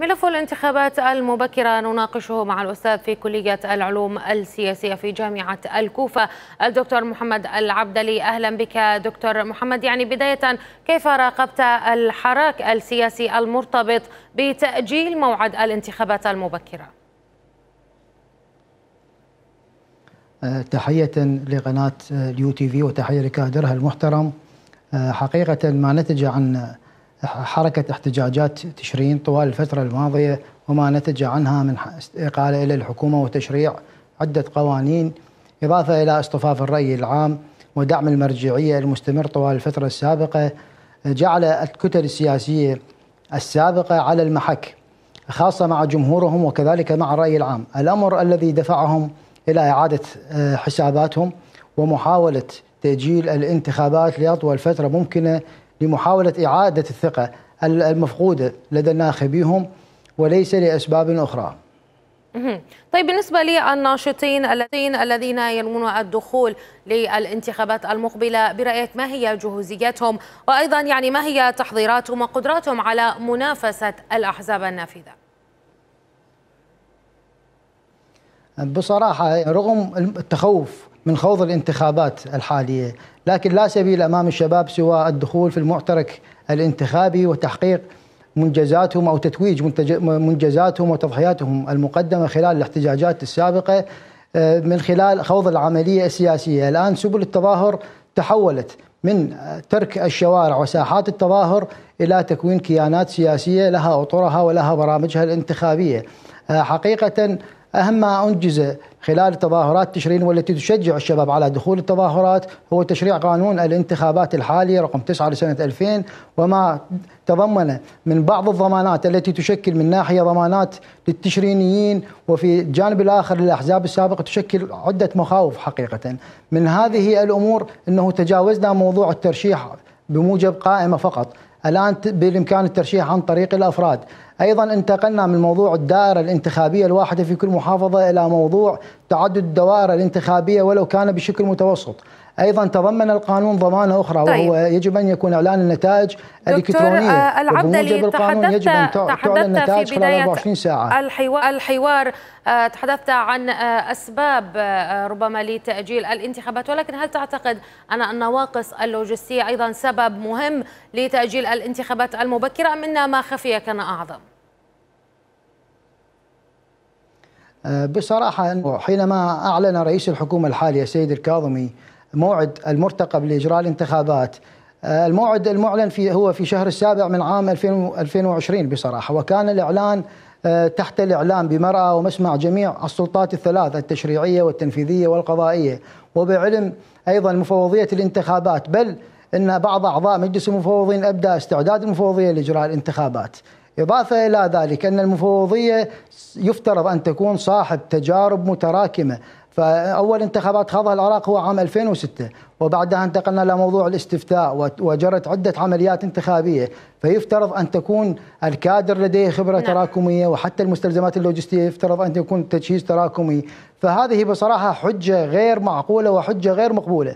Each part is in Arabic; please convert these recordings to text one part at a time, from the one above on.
ملف الانتخابات المبكرة نناقشه مع الأستاذ في كلية العلوم السياسية في جامعة الكوفة الدكتور محمد العبدلي أهلا بك دكتور محمد يعني بداية كيف راقبت الحراك السياسي المرتبط بتأجيل موعد الانتخابات المبكرة أه، تحية لقناة اليو أه، تي في وتحية لكادرها المحترم أه، حقيقة ما نتج عن حركة احتجاجات تشرين طوال الفترة الماضية وما نتج عنها من إقالة إلى الحكومة وتشريع عدة قوانين إضافة إلى اصطفاف الرأي العام ودعم المرجعية المستمر طوال الفترة السابقة جعل الكتل السياسية السابقة على المحك خاصة مع جمهورهم وكذلك مع الرأي العام الأمر الذي دفعهم إلى إعادة آه، حساباتهم ومحاولة تأجيل الانتخابات لأطول فترة ممكنة لمحاولة إعادة الثقة المفقودة لدى الناخبيهم وليس لأسباب أخرى طيب بالنسبة للناشطين الذين ينوون الدخول للانتخابات المقبلة برأيك ما هي جهوزيتهم وأيضا يعني ما هي تحضيراتهم وقدراتهم على منافسة الأحزاب النافذة بصراحة رغم التخوف من خوض الانتخابات الحالية لكن لا سبيل أمام الشباب سوى الدخول في المعترك الانتخابي وتحقيق منجزاتهم أو تتويج منجزاتهم وتضحياتهم المقدمة خلال الاحتجاجات السابقة آه، من خلال خوض العملية السياسية الآن سبل التظاهر تحولت من ترك الشوارع وساحات التظاهر إلى تكوين كيانات سياسية لها أطرها ولها برامجها الانتخابية آه، حقيقة أهم ما أنجز خلال تظاهرات تشرين والتي تشجع الشباب على دخول التظاهرات هو تشريع قانون الانتخابات الحالي رقم 9 لسنة 2000 وما تضمن من بعض الضمانات التي تشكل من ناحية ضمانات للتشرينيين وفي الجانب الآخر للأحزاب السابقة تشكل عدة مخاوف حقيقة من هذه الأمور أنه تجاوزنا موضوع الترشيح بموجب قائمة فقط الآن بالإمكان الترشيح عن طريق الأفراد أيضا انتقلنا من موضوع الدائرة الانتخابية الواحدة في كل محافظة إلى موضوع تعدد الدوائر الانتخابية ولو كان بشكل متوسط ايضا تضمن القانون ضمانه اخرى طيب. وهو يجب ان يكون اعلان النتائج الالكترونيه آه، العبدلي تحدثت يجب أن تحدثت في بدايه ساعة. الحوار, الحوار آه، تحدثت عن آه، اسباب ربما لتاجيل الانتخابات ولكن هل تعتقد ان النواقص اللوجستيه ايضا سبب مهم لتاجيل الانتخابات المبكره ام ان ما خفي كان اعظم؟ آه، بصراحة حينما أعلن رئيس الحكومة الحالي السيد الكاظمي موعد المرتقب لإجراء الانتخابات آه، الموعد المعلن في هو في شهر السابع من عام 2020 بصراحة وكان الإعلان آه، تحت الإعلام بمرأة ومسمع جميع السلطات الثلاثة التشريعية والتنفيذية والقضائية وبعلم أيضا مفوضية الانتخابات بل أن بعض أعضاء مجلس المفوضين أبدأ استعداد المفوضية لإجراء الانتخابات إضافة إلى ذلك أن المفوضية يفترض أن تكون صاحب تجارب متراكمة فأول انتخابات خاضها العراق هو عام 2006 وبعدها انتقلنا إلى موضوع الاستفتاء وجرت عدة عمليات انتخابية فيفترض أن تكون الكادر لديه خبرة نعم. تراكمية وحتى المستلزمات اللوجستية يفترض أن يكون تجهيز تراكمي فهذه بصراحة حجة غير معقولة وحجة غير مقبولة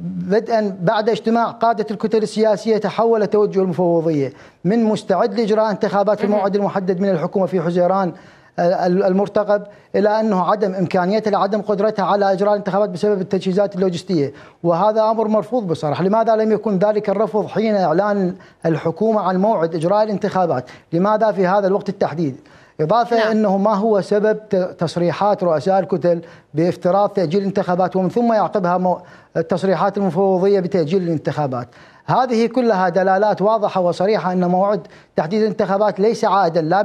بدءا بعد اجتماع قادة الكتل السياسية تحول توجه المفوضية من مستعد لإجراء انتخابات في الموعد المحدد من الحكومة في حزيران آه، المرتقب الى انه عدم امكانيتها لعدم قدرتها على اجراء الانتخابات بسبب التجهيزات اللوجستيه، وهذا امر مرفوض بصراحه، لماذا لم يكن ذلك الرفض حين اعلان الحكومه عن موعد اجراء الانتخابات؟ لماذا في هذا الوقت التحديد؟ إضافة نعم. أنه ما هو سبب تصريحات رؤساء الكتل بافتراض تأجيل الانتخابات ومن ثم يعقبها التصريحات المفوضية بتأجيل الانتخابات هذه كلها دلالات واضحة وصريحة أن موعد تحديد الانتخابات ليس عائدا لا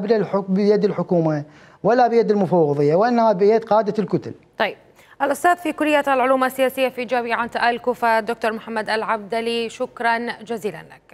بيد الحكومة ولا بيد المفوضية وإنما بيد قادة الكتل طيب الأستاذ في كلية العلوم السياسية في جامعة الكوفة دكتور محمد العبدلي شكرا جزيلا لك